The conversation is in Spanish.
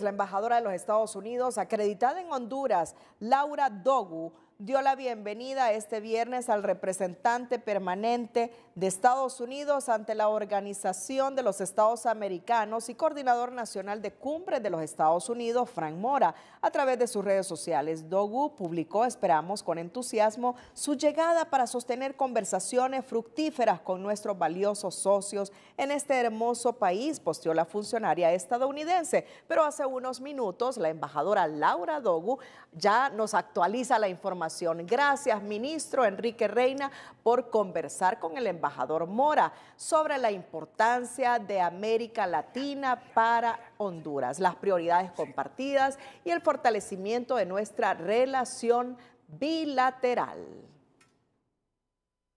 la embajadora de los Estados Unidos, acreditada en Honduras, Laura Dogu, dio la bienvenida este viernes al representante permanente de Estados Unidos ante la Organización de los Estados Americanos y coordinador nacional de Cumbre de los Estados Unidos, Frank Mora, a través de sus redes sociales. Dogu publicó, esperamos con entusiasmo, su llegada para sostener conversaciones fructíferas con nuestros valiosos socios en este hermoso país, posteó la funcionaria estadounidense. Pero hace unos minutos, la embajadora Laura Dogu ya nos actualiza la información Gracias, ministro Enrique Reina, por conversar con el embajador Mora sobre la importancia de América Latina para Honduras, las prioridades compartidas y el fortalecimiento de nuestra relación bilateral.